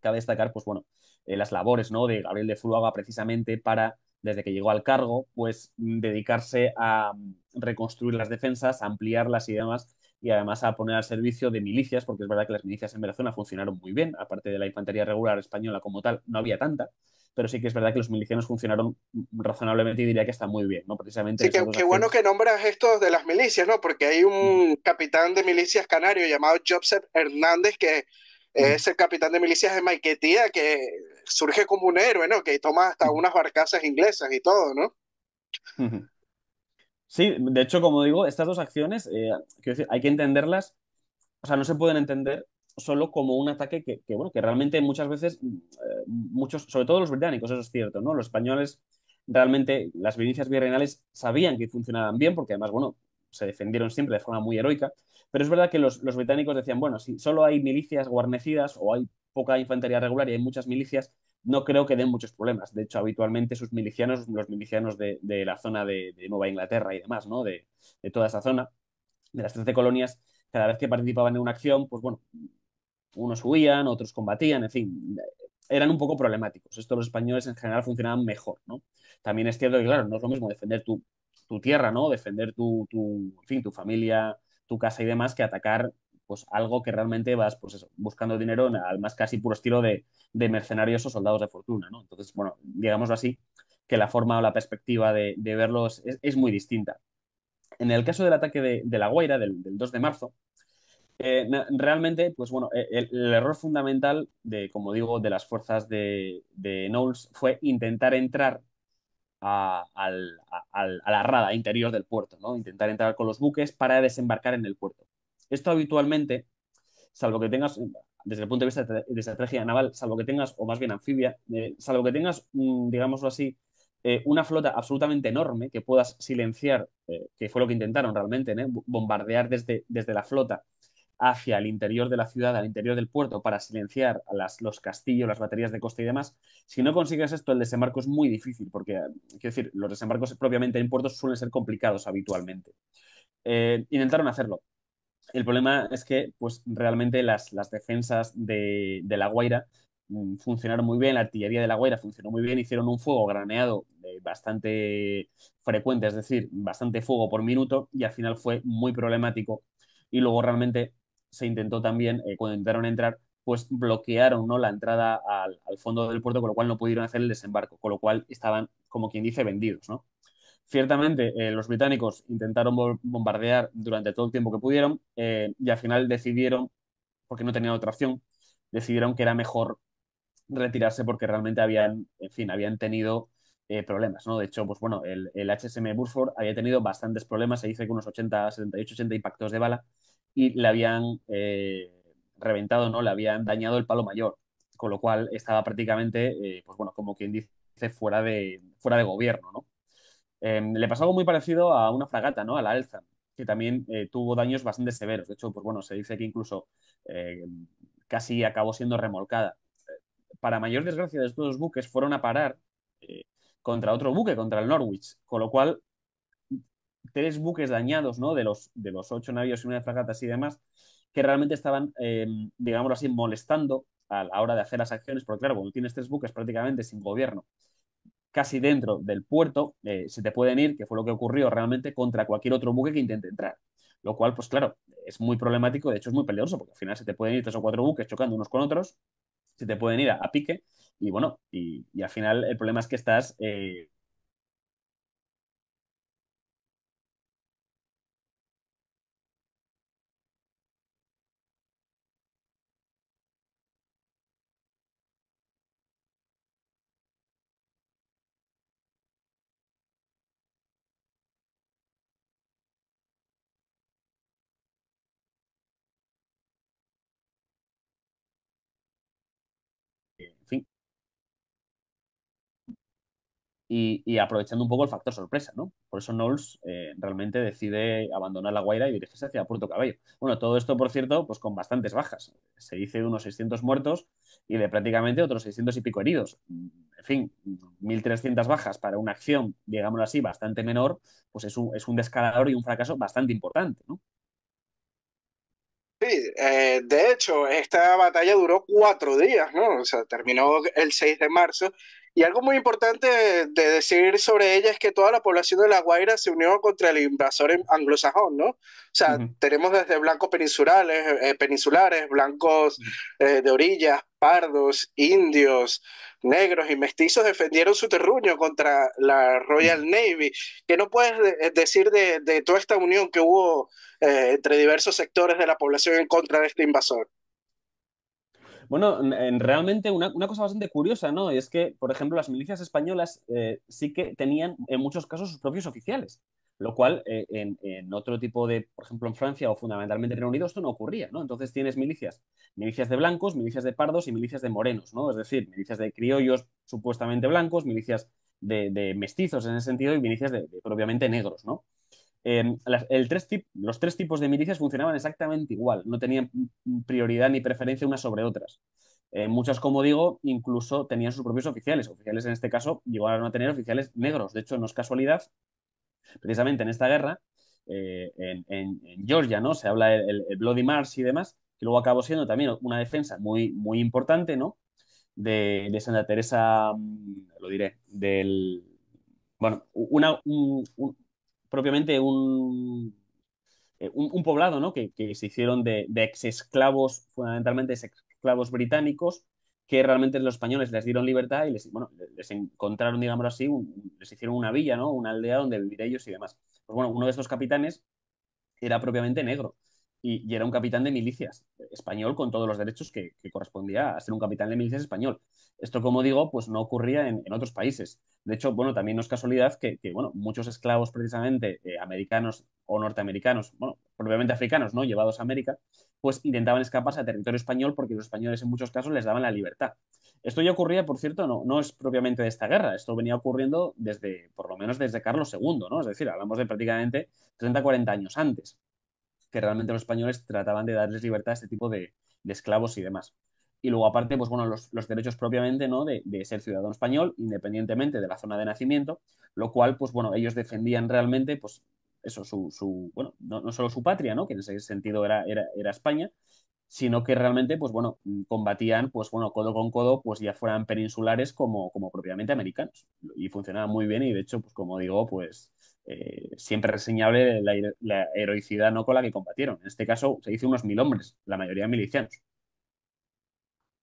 cabe destacar, pues bueno, eh, las labores ¿no? de Gabriel de Fuluaga precisamente para, desde que llegó al cargo, pues dedicarse a mm, reconstruir las defensas, ampliarlas y demás, y además a poner al servicio de milicias, porque es verdad que las milicias en Venezuela funcionaron muy bien, aparte de la infantería regular española como tal, no había tanta, pero sí que es verdad que los milicianos funcionaron razonablemente y diría que está muy bien, ¿no? Precisamente. Sí, qué bueno que nombras esto de las milicias, ¿no? Porque hay un mm. capitán de milicias canario llamado Joseph Hernández que mm. es el capitán de milicias de Maiquetía que surge como un héroe, ¿no? Que toma hasta mm. unas barcazas inglesas y todo, ¿no? Sí, de hecho, como digo, estas dos acciones, eh, quiero decir, hay que entenderlas, o sea, no se pueden entender solo como un ataque que, bueno, que realmente muchas veces, mm, eh, muchos, sobre todo los británicos, eso es cierto, ¿no? Los españoles realmente, las milicias virreinales sabían que funcionaban bien, porque además, bueno, se defendieron siempre de forma muy heroica, pero es verdad que los, británicos decían, bueno, si solo hay milicias guarnecidas o hay poca infantería regular y hay muchas milicias, no creo que den muchos problemas. De hecho, habitualmente sus milicianos, los milicianos de, la zona de, Nueva Inglaterra y demás, ¿no? De, de, toda esa zona, de las 13 colonias, cada vez que participaban en una acción, pues bueno, unos huían, otros combatían, en fin, eran un poco problemáticos. Esto los españoles en general funcionaban mejor, ¿no? También es cierto que, claro, no es lo mismo defender tu, tierra, ¿no? Defender tu, fin, tu familia, tu casa y demás, que atacar pues algo que realmente vas pues, buscando dinero al más casi puro estilo de, mercenarios o soldados de fortuna, ¿no? Entonces, bueno, digámoslo así, que la forma o la perspectiva de, verlos es, muy distinta. En el caso del ataque de, La Guaira, del 2 de marzo, eh, realmente, pues bueno, eh, el, error fundamental de, como digo, de las fuerzas de, Knowles fue intentar entrar a, al, a, la rada interior del puerto, ¿no? Intentar entrar con los buques para desembarcar en el puerto. Esto habitualmente, salvo que tengas, desde el punto de vista de estrategia naval, salvo que tengas, o más bien anfibia, eh, salvo que tengas, mm, digámoslo así, una flota absolutamente enorme que puedas silenciar, que fue lo que intentaron realmente, bombardear desde, desde la flota hacia el interior de la ciudad, al interior del puerto, para silenciar a los castillos, las baterías de costa y demás, si no consigues esto, el desembarco es muy difícil, porque, eh, quiero decir, los desembarcos propiamente en puertos suelen ser complicados habitualmente. Eh, intentaron hacerlo. El problema es que, pues, realmente las, defensas de, de La Guaira mm, funcionaron muy bien, la artillería de La Guaira funcionó muy bien, hicieron un fuego graneado eh, bastante frecuente, es decir, bastante fuego por minuto, y al final fue muy problemático. Y luego realmente se intentó también, eh, cuando intentaron entrar, pues bloquearon ¿no? la entrada al, fondo del puerto, con lo cual no pudieron hacer el desembarco, con lo cual estaban, como quien dice, vendidos. ¿no? Ciertamente, eh, los británicos intentaron bombardear durante todo el tiempo que pudieron eh, y al final decidieron, porque no tenían otra opción, decidieron que era mejor retirarse porque realmente habían, en fin, habían tenido problemas, ¿no? De hecho, pues bueno, el, el HSM Burford había tenido bastantes problemas, se dice que unos 80, 78, 80 impactos de bala, y le habían eh, reventado, ¿no? Le habían dañado el palo mayor, con lo cual estaba prácticamente, eh, pues bueno, como quien dice, fuera de, fuera de gobierno, ¿no? Em, le pasó algo muy parecido a una fragata, ¿no? A la Alza, que también eh, tuvo daños bastante severos. De hecho, pues bueno, se dice que incluso casi acabó siendo remolcada. Para mayor desgracia de estos buques fueron a parar contra otro buque, contra el Norwich, con lo cual tres buques dañados, ¿no? De los, de los ocho navíos y una de fragatas y demás, que realmente estaban, eh, digámoslo así, molestando a la hora de hacer las acciones, porque claro, cuando tienes tres buques prácticamente sin gobierno, casi dentro del puerto, eh, se te pueden ir, que fue lo que ocurrió realmente contra cualquier otro buque que intente entrar. Lo cual, pues claro, es muy problemático, de hecho es muy peligroso, porque al final se te pueden ir tres o cuatro buques chocando unos con otros, se te pueden ir a, pique, y bueno, y, al final el problema es que estás... Eh, y, aprovechando un poco el factor sorpresa, ¿no? Por eso Knowles eh, realmente decide abandonar La Guaira y dirigirse hacia Puerto Cabello. Bueno, todo esto, por cierto, pues con bastantes bajas. Se dice de unos 600 muertos y de prácticamente otros 600 y pico heridos. En fin, 1.300 bajas para una acción, digámoslo así, bastante menor, pues es un, es un descalador y un fracaso bastante importante, ¿no? Sí, eh, de hecho, esta batalla duró cuatro días, ¿no? O sea, terminó el 6 de marzo y algo muy importante de decir sobre ella es que toda la población de La Guaira se unió contra el invasor anglosajón, ¿no? O sea, tenemos desde blancos peninsulares, eh, peninsulares blancos eh, de orillas, pardos, indios, negros y mestizos defendieron su terruño contra la Royal Navy. ¿Qué no puedes eh, decir de, toda esta unión que hubo entre diversos sectores de la población en contra de este invasor? Bueno, realmente una, una, cosa bastante curiosa, ¿no? es que, por ejemplo, las milicias españolas eh, sí que tenían en muchos casos sus propios oficiales, lo cual eh, en, otro tipo de, por ejemplo, en Francia o fundamentalmente en Reino Unido, esto no ocurría, ¿no? Entonces tienes milicias, milicias de blancos, milicias de pardos y milicias de morenos, ¿no? Es decir, milicias de criollos supuestamente blancos, milicias de, mestizos en ese sentido y milicias de propiamente negros, ¿no? Em, el tres tip, los tres tipos de milicias funcionaban exactamente igual, no tenían prioridad ni preferencia unas sobre otras. Eh, muchas, como digo, incluso tenían sus propios oficiales. Oficiales, en este caso, llegaron a tener oficiales negros. De hecho, no es casualidad, precisamente en esta guerra, eh, en, Georgia, ¿no? Se habla del Bloody Mars y demás, que luego acabó siendo también una defensa muy, muy importante, ¿no? De, Santa Teresa, mm, lo diré, del, bueno, una, un, propiamente eh, un, un, poblado, ¿no? Que, se hicieron de, ex esclavos, fundamentalmente esclavos británicos, que realmente los españoles les dieron libertad y les, bueno, les encontraron, digamos así, les hicieron una villa, ¿no? Una aldea donde vivir ellos y demás. Pues bueno, uno de estos capitanes era propiamente negro y, era un capitán de milicias español con todos los derechos que, correspondía a ser un capitán de milicias español. Esto, como digo, pues no ocurría en, otros países. De hecho, bueno, también no es casualidad que, bueno, muchos esclavos precisamente eh, americanos o norteamericanos, bueno, propiamente africanos, ¿no? Llevados a América, pues intentaban escaparse a territorio español porque los españoles en muchos casos les daban la libertad. Esto ya ocurría, por cierto, no, no es propiamente de esta guerra, esto venía ocurriendo desde, por lo menos desde Carlos II, ¿no? Es decir, hablamos de prácticamente 30-40 años antes que realmente los españoles trataban de darles libertad a este tipo de, esclavos y demás. Y luego, aparte, pues bueno, los, derechos propiamente, ¿no? De, ser ciudadano español, independientemente de la zona de nacimiento, lo cual, pues bueno, ellos defendían realmente, pues eso, su, bueno, no, solo su patria, ¿no? Que en ese sentido era, era, España, sino que realmente, pues bueno, combatían, pues bueno, codo con codo, pues ya fueran peninsulares como, como propiamente americanos. Y funcionaba muy bien y de hecho, pues como digo, pues eh, siempre reseñable la, heroicidad no con la que combatieron. En este caso se dice unos mil hombres, la mayoría milicianos.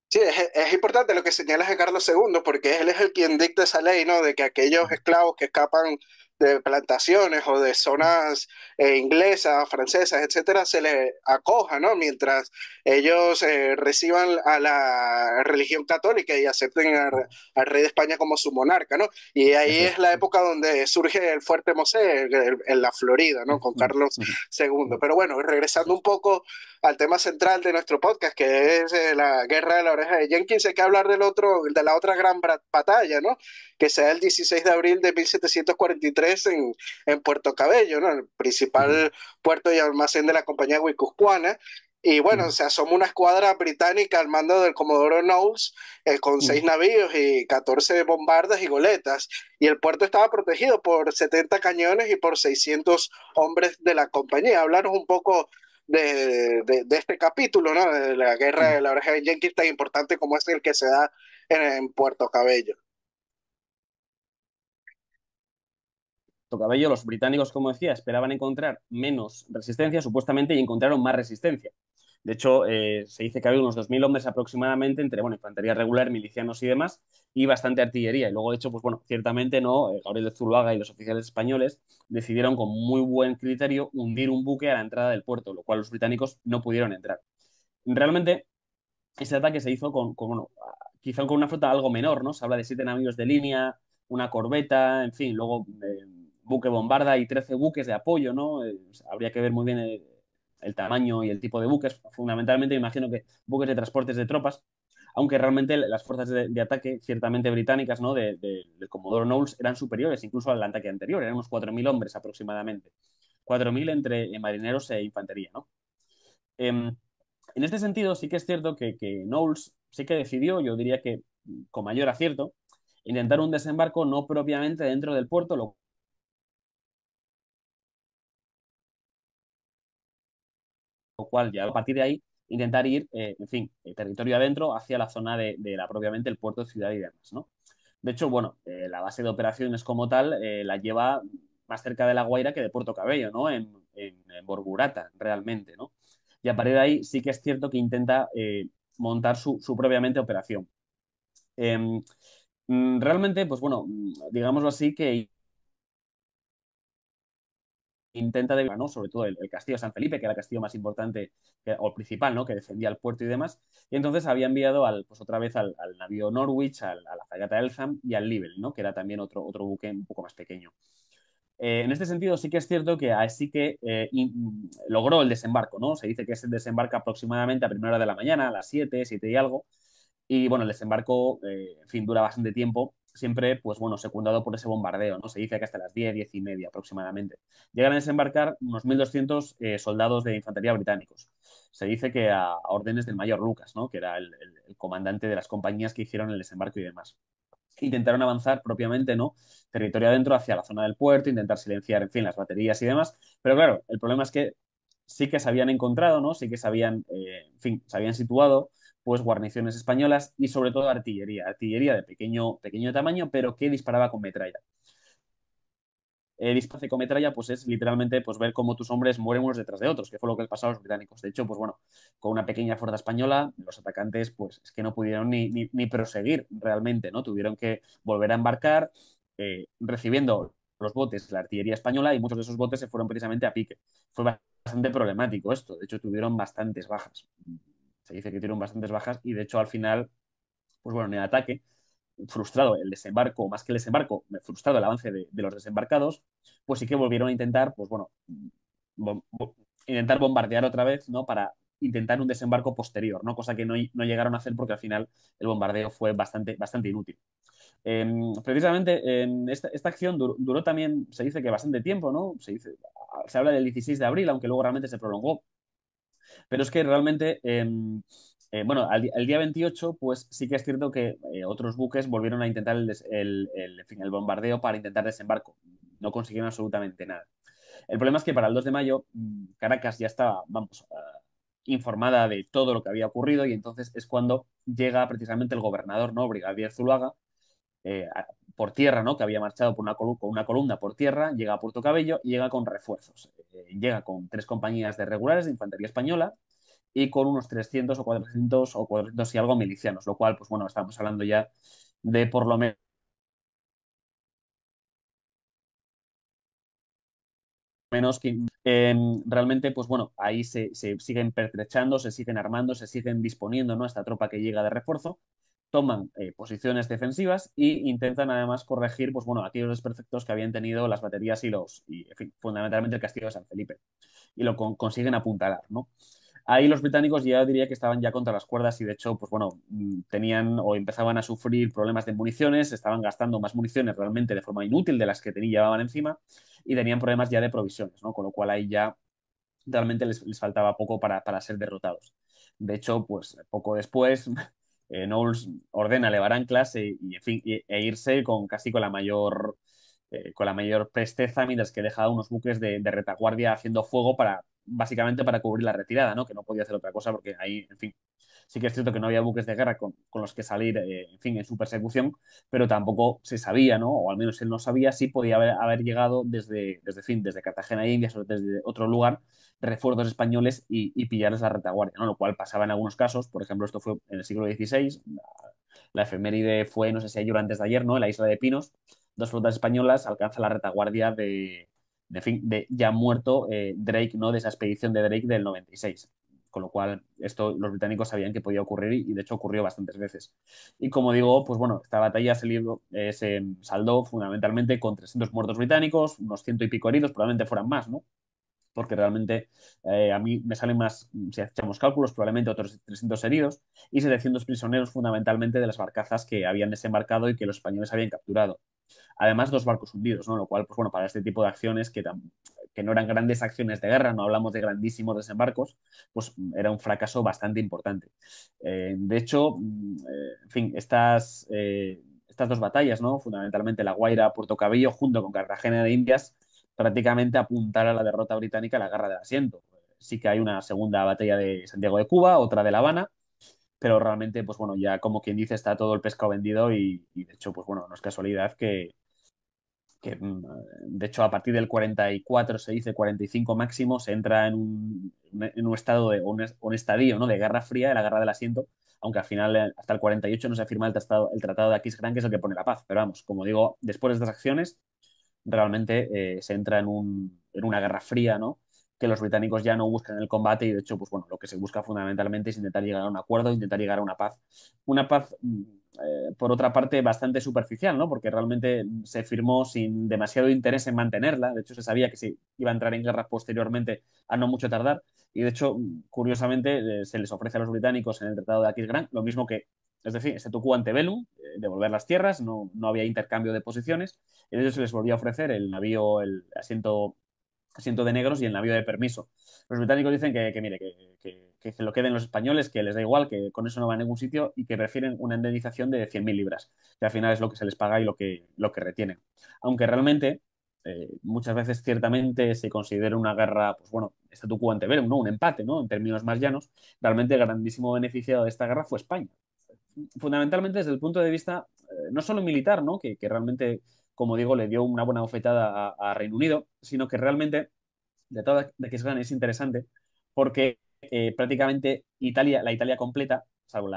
Sí, es, importante lo que señala de Carlos II, porque él es el quien dicta esa ley, ¿no? De que aquellos esclavos que escapan de plantaciones o de zonas eh, inglesas, francesas, etcétera, se les acoja, ¿no? Mientras ellos eh, reciban a la religión católica y acepten al rey de España como su monarca, ¿no? Y ahí es la época donde surge el fuerte Mosé en la Florida, ¿no? Con Carlos II. Pero bueno, regresando un poco al tema central de nuestro podcast, que es eh, la guerra de la oreja de Jenkins, hay que hablar del otro, de la otra gran batalla, ¿no? Que sea el 16 de abril de 1743 en, en Puerto Cabello, ¿no? el principal puerto y almacén de la compañía Guipuzcoana. Y bueno, se asoma una escuadra británica al mando del Comodoro Knowles eh, con seis navíos y 14 bombardas y goletas. Y el puerto estaba protegido por 70 cañones y por 600 hombres de la compañía. Hablaros un poco de, de, este capítulo, ¿no? De la guerra de la oreja de tan importante como es el que se da en Puerto Cabello. ello, los británicos, como decía, esperaban encontrar menos resistencia, supuestamente, y encontraron más resistencia. De hecho, eh, se dice que había unos 2.000 hombres aproximadamente entre, bueno, infantería regular, milicianos y demás, y bastante artillería. Y luego, de hecho, pues bueno, ciertamente no, eh, Gabriel de Zuluaga y los oficiales españoles decidieron con muy buen criterio hundir un buque a la entrada del puerto, lo cual los británicos no pudieron entrar. Realmente, ese ataque se hizo con, bueno, quizá con una flota algo menor, ¿no? Se habla de siete navíos de línea, una corbeta, en fin, luego... Eh, buque bombarda y 13 buques de apoyo, ¿no? Eh, habría que ver muy bien el, tamaño y el tipo de buques. Fundamentalmente, imagino que buques de transportes de tropas, aunque realmente las fuerzas de, ataque, ciertamente británicas, ¿no? De, del Comodoro Knowles eran superiores incluso al ataque anterior, eran unos 4.000 hombres aproximadamente. 4.000 entre eh, marineros e infantería, ¿no? Em, en este sentido, sí que es cierto que, que Knowles sí que decidió, yo diría que con mayor acierto, intentar un desembarco no propiamente dentro del puerto, lo lo cual ya a partir de ahí intentar ir, eh, en fin, territorio adentro hacia la zona de, la, propiamente el puerto de ciudad y demás, ¿no? De hecho, bueno, eh, la base de operaciones como tal eh, la lleva más cerca de La Guaira que de Puerto Cabello, ¿no? En, en, Borgurata, realmente, ¿no? Y a partir de ahí sí que es cierto que intenta montar su, su, propiamente operación. Em, mm, realmente, pues bueno, mm, digámoslo así, que intenta de ¿no? sobre todo el, castillo San Felipe, que era el castillo más importante o principal, ¿no? que defendía el puerto y demás, y entonces había enviado al, pues otra vez al, navío Norwich, a la fragata Eltham y al Libel, ¿no? que era también otro, otro buque un poco más pequeño. Eh, en este sentido, sí que es cierto que así que eh, logró el desembarco, ¿no? Se dice que se desembarca aproximadamente a primera hora de la mañana, a las 7, 7 y algo. Y bueno, el desembarco, eh, fin, dura bastante tiempo siempre, pues bueno, secundado por ese bombardeo, ¿no? Se dice que hasta las 10, 10 y media aproximadamente. Llegan a desembarcar unos 1.200 eh, soldados de infantería británicos. Se dice que a, órdenes del mayor Lucas, ¿no? Que era el, comandante de las compañías que hicieron el desembarco y demás. Intentaron avanzar propiamente, ¿no? Territorio adentro hacia la zona del puerto, intentar silenciar, en fin, las baterías y demás. Pero claro, el problema es que sí que se habían encontrado, ¿no? Sí que se habían, eh, en fin, se habían situado pues guarniciones españolas y sobre todo artillería, artillería de pequeño, pequeño tamaño, pero que disparaba con metralla. El con metralla, pues es literalmente pues, ver cómo tus hombres mueren unos detrás de otros, que fue lo que les pasó a los británicos. De hecho, pues bueno, con una pequeña fuerza española, los atacantes, pues es que no pudieron ni, proseguir realmente, ¿no? Tuvieron que volver a embarcar, eh, recibiendo los botes, la artillería española, y muchos de esos botes se fueron precisamente a pique. Fue bastante problemático esto, de hecho, tuvieron bastantes bajas se dice que tuvieron bastantes bajas y de hecho al final, pues bueno, en el ataque, frustrado el desembarco, más que el desembarco, frustrado el avance de, los desembarcados, pues sí que volvieron a intentar, pues bueno, intentar bombardear otra vez, ¿no? Para intentar un desembarco posterior, ¿no? Cosa que no, llegaron a hacer porque al final el bombardeo fue bastante, bastante inútil. Em, precisamente em, esta, acción duró también, se dice que bastante tiempo, ¿no? Se, dice, se habla del 16 de abril, aunque luego realmente se prolongó pero es que realmente, em, eh, bueno, el día 28, pues sí que es cierto que eh, otros buques volvieron a intentar el, bombardeo para intentar desembarco. No consiguieron absolutamente nada. El problema es que para el 2 de mayo, mm, Caracas ya estaba, vamos, ah, informada de todo lo que había ocurrido y entonces es cuando llega precisamente el gobernador, ¿no? Brigadier Zuluaga, eh, por tierra, ¿no? Que había marchado por una con una columna por tierra, llega a Puerto Cabello y llega con refuerzos. Eh, llega con tres compañías de regulares de infantería española y con unos 300 o 400 o 400 y algo milicianos, lo cual, pues bueno, estamos hablando ya de por lo menos menos que em, realmente, pues bueno, ahí se, se, siguen pertrechando, se siguen armando, se siguen disponiendo, ¿no? Esta tropa que llega de refuerzo toman eh, posiciones defensivas e intentan además corregir pues, bueno, aquellos desperfectos que habían tenido las baterías y los y, en fin, fundamentalmente el castillo de San Felipe y lo consiguen apuntalar. ¿no? Ahí los británicos ya diría que estaban ya contra las cuerdas y de hecho pues bueno, mm, tenían o empezaban a sufrir problemas de municiones, estaban gastando más municiones realmente de forma inútil de las que tenían, llevaban encima y tenían problemas ya de provisiones, ¿no? con lo cual ahí ya realmente les, faltaba poco para, para ser derrotados. De hecho, pues poco después, eh, Knowles ordena, elevar clase y, e irse con casi con la mayor eh, con la mayor presteza, mientras que dejaba unos buques de, retaguardia haciendo fuego para básicamente para cubrir la retirada, ¿no? Que no podía hacer otra cosa porque ahí, en fin, sí que es cierto que no había buques de guerra con, los que salir, eh, en fin, en su persecución, pero tampoco se sabía, ¿no? O al menos él no sabía si podía haber, llegado desde, desde, fin, desde Cartagena e Indias o desde otro lugar, refuerzos españoles y, y, pillarles la retaguardia, ¿no? Lo cual pasaba en algunos casos, por ejemplo, esto fue en el siglo XVI, la, la efeméride fue, no sé si hay antes de ayer, En la isla de Pinos, dos flotas españolas, alcanza la retaguardia de, ya muerto eh, Drake, ¿no? De esa expedición de Drake del 96. Con lo cual, esto los británicos sabían que podía ocurrir y, de hecho ocurrió bastantes veces. Y como digo, pues bueno, esta batalla se, eh, saldó fundamentalmente con 300 muertos británicos, unos ciento y pico heridos, probablemente fueran más, ¿no? porque realmente eh, a mí me salen más, mm, si hacemos cálculos, probablemente otros 300 heridos y 700 prisioneros fundamentalmente de las barcazas que habían desembarcado y que los españoles habían capturado. Además, dos barcos hundidos, ¿no? Lo cual, pues bueno, para este tipo de acciones que, que no eran grandes acciones de guerra, no hablamos de grandísimos desembarcos, pues era un fracaso bastante importante. Eh, de hecho, mm, eh, en fin, estas, eh, estas dos batallas, ¿no? Fundamentalmente La Guaira, Puerto Cabello, junto con Cartagena de Indias, prácticamente apuntar a la derrota británica en la guerra del asiento. Sí que hay una segunda batalla de Santiago de Cuba, otra de La Habana, pero realmente, pues bueno, ya como quien dice, está todo el pescado vendido y, de hecho, pues bueno, no es casualidad que, mm, de hecho, a partir del 44 se dice 45 máximo, se entra en un, estado de un, un, estadio ¿no? de guerra fría, de la guerra del asiento, aunque al final, eh, hasta el 48 no se firma el tratado, el tratado de Aquisgrán, que es el que pone la paz. Pero vamos, como digo, después de estas acciones, realmente eh, se entra en, un, en una guerra fría, ¿no? que los británicos ya no buscan el combate y de hecho, pues bueno, lo que se busca fundamentalmente es intentar llegar a un acuerdo, intentar llegar a una paz. Una paz, mm, eh, por otra parte, bastante superficial, ¿no? Porque realmente se firmó sin demasiado interés en mantenerla. De hecho, se sabía que se iba a entrar en guerra posteriormente a no mucho tardar. Y de hecho, mm, curiosamente, eh, se les ofrece a los británicos en el Tratado de Aquisgrán lo mismo que es decir, se tocó ante Belum, eh, devolver las tierras, no, no había intercambio de posiciones, y de hecho se les volvió a ofrecer el navío, el asiento asiento de negros y el navío de permiso. Los británicos dicen que, que mire, que, que, lo queden los españoles, que les da igual, que con eso no va a ningún sitio y que prefieren una indemnización de 100.000 libras, que al final es lo que se les paga y lo que, lo que retienen. Aunque realmente eh, muchas veces ciertamente se considera una guerra, pues bueno, statu este quo ante verum, Un empate, ¿no? En términos más llanos, realmente el grandísimo beneficiado de esta guerra fue España. Fundamentalmente desde el punto de vista eh, no solo militar, ¿no? Que, que realmente como digo, le dio una buena bofetada a, Reino Unido, sino que realmente de todas de que es interesante porque eh, prácticamente Italia, la Italia completa, salvo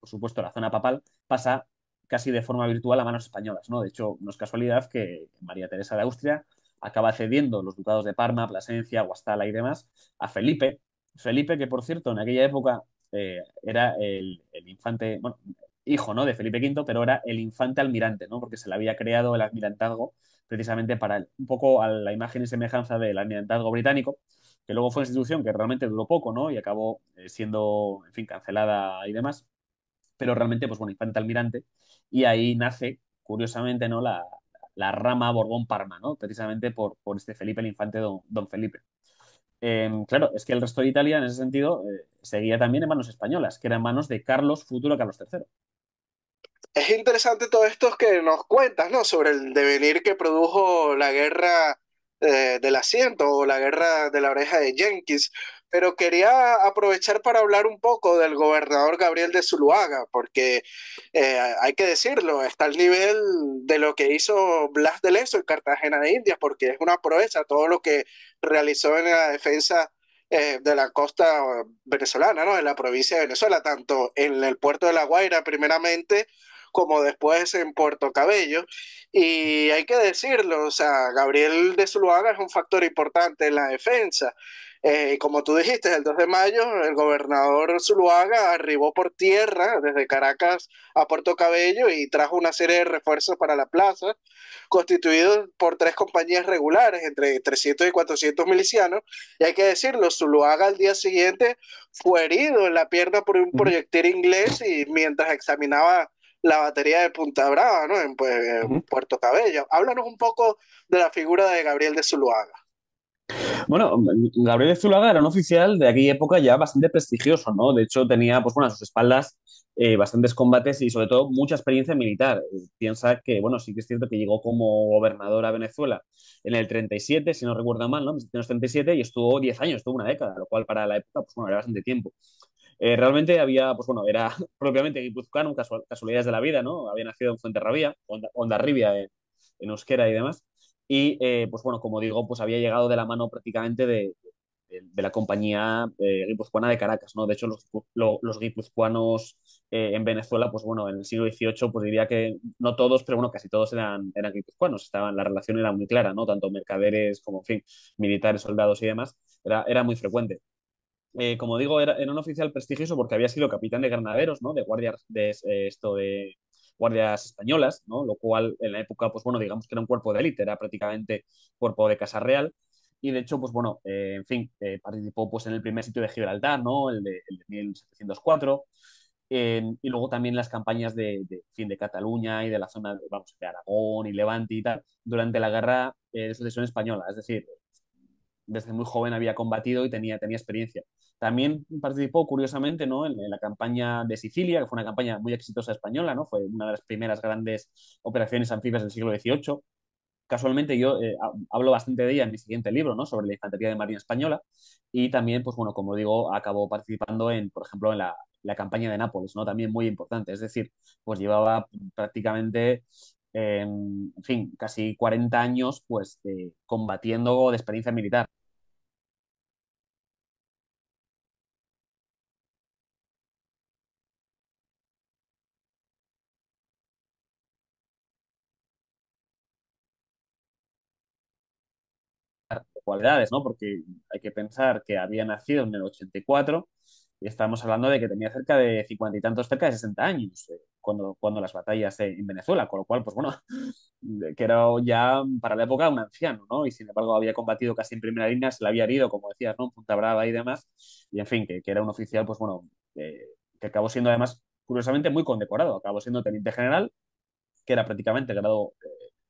por supuesto la zona papal, pasa casi de forma virtual a manos españolas. ¿no? De hecho, no es casualidad que María Teresa de Austria acaba cediendo los ducados de Parma, Plasencia, Guastala y demás a Felipe. Felipe, que por cierto, en aquella época eh, era el, infante, hijo ¿no? de Felipe V, pero era el infante almirante, ¿no? porque se le había creado el almirantazgo precisamente para un poco a la imagen y semejanza del almirantazgo británico, que luego fue una institución que realmente duró poco ¿no? y acabó eh, siendo, en fin, cancelada y demás, pero realmente, pues bueno, infante almirante, y ahí nace, curiosamente, ¿no? la, rama Borbón-Parma, ¿no? precisamente por, por este Felipe el infante don, Felipe. Em, claro, es que el resto de Italia en ese sentido eh, seguía también en manos españolas, que eran manos de Carlos, futuro Carlos III es interesante todo esto que nos cuentas, ¿no? Sobre el devenir que produjo la guerra eh, del asiento o la guerra de la oreja de Jenkins. Pero quería aprovechar para hablar un poco del gobernador Gabriel de Zuluaga, porque eh, hay que decirlo, está al nivel de lo que hizo Blas de Leso en Cartagena de Indias, porque es una proeza todo lo que realizó en la defensa eh, de la costa eh, venezolana, ¿no? En la provincia de Venezuela, tanto en el puerto de La Guaira primeramente, como después en Puerto Cabello. Y hay que decirlo, o sea, Gabriel de Zuluaga es un factor importante en la defensa. Eh, como tú dijiste, el 2 de mayo el gobernador Zuluaga arribó por tierra desde Caracas a Puerto Cabello y trajo una serie de refuerzos para la plaza, constituidos por tres compañías regulares, entre 300 y 400 milicianos. Y hay que decirlo, Zuluaga al día siguiente fue herido en la pierna por un proyectil inglés y mientras examinaba la batería de Punta Brava, ¿no? En, pues, Puerto Cabello. Háblanos un poco de la figura de Gabriel de Zuluaga. Bueno, Gabriel de Zuluaga era un oficial de aquella época ya bastante prestigioso, ¿no? De hecho, tenía, pues bueno, a sus espaldas eh, bastantes combates y sobre todo mucha experiencia militar. Eh, piensa que, bueno, sí que es cierto que llegó como gobernador a Venezuela en el 37, si no recuerdo mal, ¿no? En el 37 y estuvo 10 años, estuvo una década, lo cual para la época, pues bueno, era bastante tiempo. Eh, realmente había, pues bueno, era <laughs> propiamente guipuzcoano, casualidades de la vida, ¿no? Había nacido en Fuenterrabía, Onda, Ondarribia, en, eh, en Euskera y demás. Y eh, pues bueno, como digo, pues había llegado de la mano prácticamente de, de, la compañía eh, guipuzcoana de Caracas, ¿no? De hecho, los, los guipuzcoanos en Venezuela, pues bueno, en el siglo XVIII, pues diría que no todos, pero bueno, casi todos eran, eran guipuzcoanos, estaban, la relación era muy clara, ¿no? Tanto mercaderes como, en fin, militares, soldados y demás, era, era muy frecuente. Eh, como digo, era, un oficial prestigioso porque había sido capitán de granaderos, ¿no? De guardias, de eh, esto de guardias españolas, ¿no? Lo cual en la época, pues bueno, digamos que era un cuerpo de élite, era prácticamente cuerpo de casa real. Y de hecho, pues bueno, eh, en fin, participó pues en el primer sitio de Gibraltar, ¿no? El de, 1704. y luego también las campañas de, fin, de Cataluña y de la zona, vamos, de Aragón y Levante y tal, durante la guerra de sucesión española. Es decir, desde muy joven había combatido y tenía, tenía experiencia. También participó, curiosamente, ¿no? en, la campaña de Sicilia, que fue una campaña muy exitosa española, ¿no? fue una de las primeras grandes operaciones anfibias del siglo XVIII. Casualmente yo eh, hablo bastante de ella en mi siguiente libro, ¿no? sobre la infantería de Marina Española, y también, pues bueno, como digo, acabó participando en, por ejemplo, en la, campaña de Nápoles, ¿no? también muy importante, es decir, pues llevaba prácticamente em, en fin, casi 40 años pues eh, combatiendo de experiencia militar. cualidades, ¿no? Porque hay que pensar que había nacido en el 84 y estábamos hablando de que tenía cerca de cincuenta y tantos, cerca de 60 años eh, cuando, cuando las batallas en Venezuela, con lo cual, pues bueno, <laughs> que era ya para la época un anciano, ¿no? Y sin embargo había combatido casi en primera línea, se le había herido, como decías, ¿no? Punta Brava y demás, y en fin, que, que era un oficial, pues bueno, eh, que acabó siendo además, curiosamente, muy condecorado, acabó siendo teniente general, que era prácticamente grado,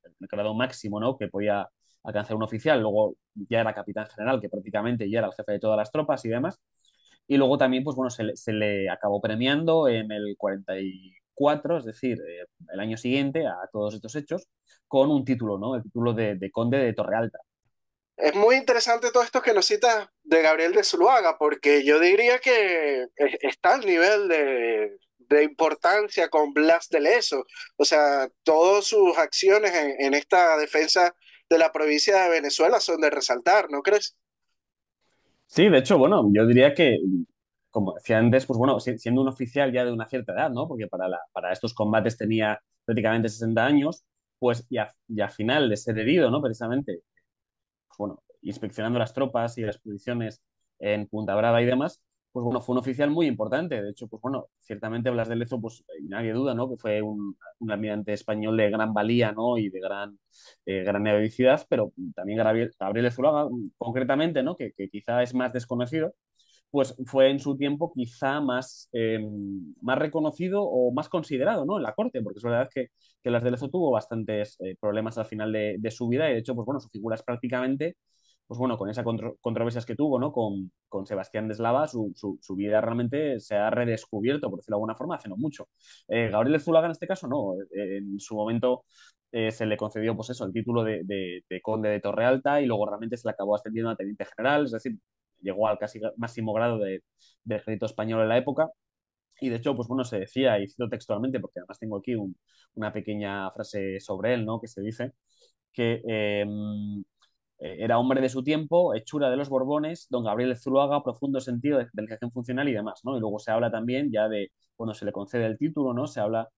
eh, el grado máximo, ¿no? Que podía alcanzar un oficial, luego ya era capitán general, que prácticamente ya era el jefe de todas las tropas y demás. Y luego también, pues bueno, se le, acabó premiando en el 44, es decir, eh, el año siguiente a todos estos hechos, con un título, ¿no? El título de, conde de Torrealta. Es muy interesante todo esto que nos cita de Gabriel de Zuluaga, porque yo diría que está al nivel de, de importancia con Blas de Leso. O sea, todas sus acciones en, en esta defensa de la provincia de Venezuela son de resaltar, ¿no crees? Sí, de hecho, bueno, yo diría que, como decía antes, pues bueno, siendo un oficial ya de una cierta edad, ¿no? Porque para, para estos combates tenía prácticamente 60 años, pues y, al final de ser herido, ¿no? Precisamente, pues bueno, inspeccionando las tropas y las posiciones en Punta Brava y demás, pues bueno, fue un oficial muy importante. De hecho, pues bueno, ciertamente Blas de Lezo, pues eh, nadie duda, ¿no? Que fue un, almirante español de gran valía, ¿no? Y de gran, eh, gran pero también Gabriel, Zulaga, concretamente, ¿no? Que, quizá es más desconocido, pues fue en su tiempo quizá más, em, más reconocido o más considerado, ¿no? En la corte, porque es verdad que, que Blas de Lezo tuvo bastantes eh, problemas al final de, su vida y, de hecho, pues bueno, su figura es prácticamente pues bueno, con esas controversias que tuvo, ¿no? Con, con Sebastián de su, su, su, vida realmente se ha redescubierto, por decirlo de alguna forma, hace no mucho. Eh, Gabriel Zulaga en este caso no, eh, en su momento eh, se le concedió, pues eso, el título de, de, de, conde de Torrealta y luego realmente se le acabó ascendiendo a teniente general, es decir, llegó al casi máximo grado de, de ejército español en la época. Y de hecho, pues bueno, se decía, y cito textualmente, porque además tengo aquí una pequeña frase sobre él, ¿no? Que se dice que em, eh, era hombre de su tiempo, hechura de los Borbones, don Gabriel Zuluaga, profundo sentido de, la funcional y demás, ¿no? Y luego se habla también ya de cuando se le concede el título, ¿no? Se habla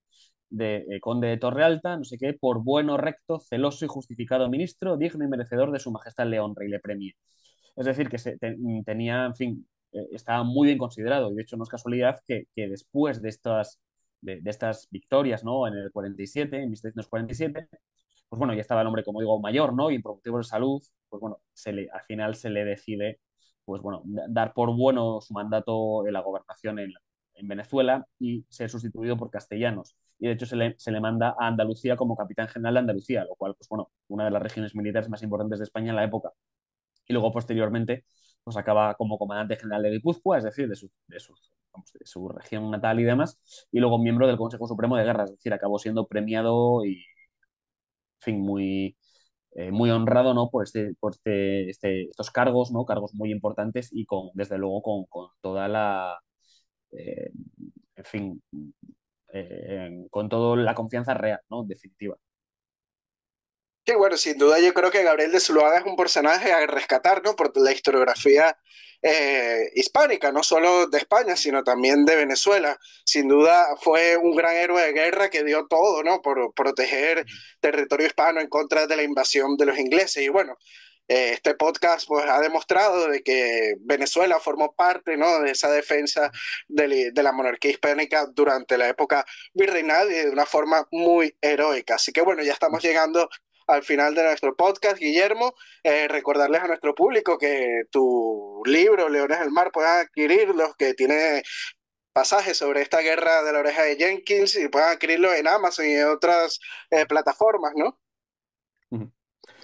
de eh, conde de Torrealta, no sé qué, por bueno, recto, celoso y justificado ministro, digno y merecedor de su majestad León, rey le premie. Es decir, que se tenía, en fin, eh, estaba muy bien considerado y de hecho no es casualidad que, después de estas, de, estas victorias, ¿no? En el 47, en 1747, pues bueno, ya estaba el hombre, como digo, mayor, ¿no? Y por motivos de salud, pues bueno, se le, al final se le decide, pues bueno, dar por bueno su mandato en la gobernación en, Venezuela y ser sustituido por castellanos. Y de hecho se le, se le, manda a Andalucía como capitán general de Andalucía, lo cual, pues bueno, una de las regiones militares más importantes de España en la época. Y luego, posteriormente, pues acaba como comandante general de Guipúzcoa, es decir, de su, de su, de su región natal y demás, y luego miembro del Consejo Supremo de Guerra, es decir, acabó siendo premiado y fin muy, eh, muy honrado ¿no? por, este, por este, este, estos cargos, ¿no? cargos muy importantes y con, desde luego con, con toda la, eh, en fin, eh, con toda la confianza real, ¿no? definitiva. Sí, bueno, sin duda yo creo que Gabriel de Zuluaga es un personaje a rescatar, ¿no? Por la historiografía eh, hispánica, no solo de España, sino también de Venezuela. Sin duda fue un gran héroe de guerra que dio todo, ¿no? Por proteger territorio hispano en contra de la invasión de los ingleses. Y bueno, eh, este podcast pues, ha demostrado de que Venezuela formó parte ¿no? de esa defensa de, de, la monarquía hispánica durante la época virreinal y de una forma muy heroica. Así que bueno, ya estamos llegando al final de nuestro podcast, Guillermo, eh, recordarles a nuestro público que tu libro, Leones del Mar, puedan los que tiene pasajes sobre esta guerra de la oreja de Jenkins y puedan adquirirlo en Amazon y en otras eh, plataformas, ¿no?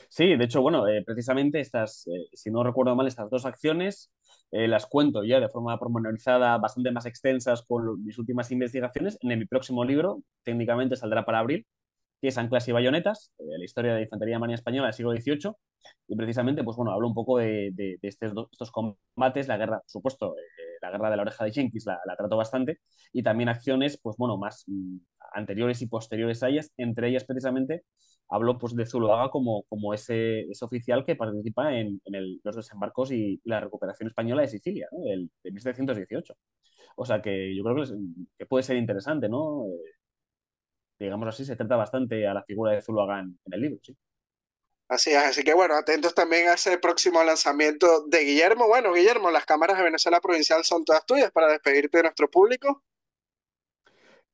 Sí, de hecho, bueno, eh, precisamente estas, si no recuerdo mal, estas dos acciones las cuento ya de forma pormenorizada, bastante más extensas con mis últimas investigaciones en mi próximo libro, técnicamente saldrá para abril, que es Anclas y Bayonetas, eh, la historia de la infantería marina española del siglo XVIII, y precisamente, pues bueno, hablo un poco de, de, de estos, combates, la guerra, por supuesto, eh, la guerra de la oreja de Jenkins la, la, trato bastante, y también acciones, pues bueno, más mm, anteriores y posteriores a ellas, entre ellas precisamente hablo pues de Zuluaga como, como ese, ese oficial que participa en, en los desembarcos y la recuperación española de Sicilia, el, de 1718. O sea que yo creo que, que puede ser interesante, ¿no? Eh, digamos así, se trata bastante a la figura de Zuluaga en el libro, sí. Así es, así que bueno, atentos también a ese próximo lanzamiento de Guillermo. Bueno, Guillermo, las cámaras de Venezuela Provincial son todas tuyas para despedirte de nuestro público.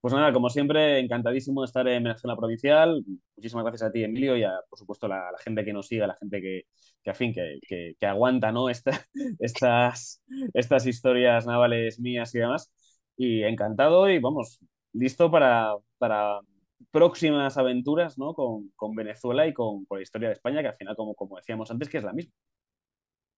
Pues nada, como siempre, encantadísimo de estar en Venezuela Provincial. Muchísimas gracias a ti, Emilio, y a, por supuesto, a la gente que nos sigue, a la gente que, que, a fin, que, aguanta ¿no? <laughs> estas, estas historias navales mías y demás. Y encantado y vamos, listo para, para próximas aventuras ¿no? con, Venezuela y con, la historia de España, que al final, como, como decíamos antes, que es la misma.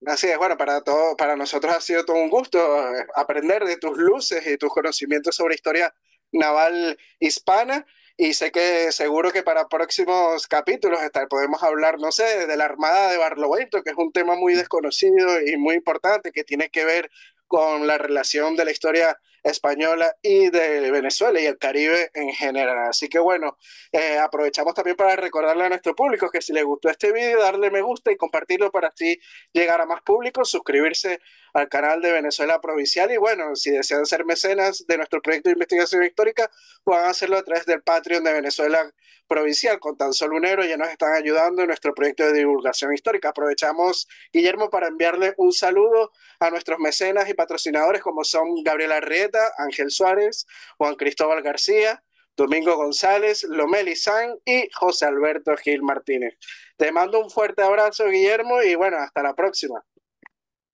Así es, bueno, para, para nosotros ha sido todo un gusto eh, aprender de tus luces y tus conocimientos sobre historia naval hispana y sé que seguro que para próximos capítulos estar, podemos hablar, no sé, de la Armada de Barlovento, que es un tema muy desconocido y muy importante que tiene que ver con la relación de la historia española y de Venezuela y el Caribe en general. Así que bueno, eh, aprovechamos también para recordarle a nuestro público que si les gustó este video, darle me gusta y compartirlo para así llegar a más público, suscribirse al canal de Venezuela Provincial y bueno, si desean ser mecenas de nuestro proyecto de investigación histórica, puedan hacerlo a través del Patreon de Venezuela Provincial. Con tan solo un euro ya nos están ayudando en nuestro proyecto de divulgación histórica. Aprovechamos, Guillermo, para enviarle un saludo a nuestros mecenas y patrocinadores como son Gabriela Red, Ángel Suárez, Juan Cristóbal García, Domingo González, Lomeli San y José Alberto Gil Martínez. Te mando un fuerte abrazo, Guillermo, y bueno, hasta la próxima.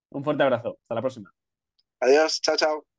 Un fuerte abrazo, hasta la próxima. Adiós, chao, chao.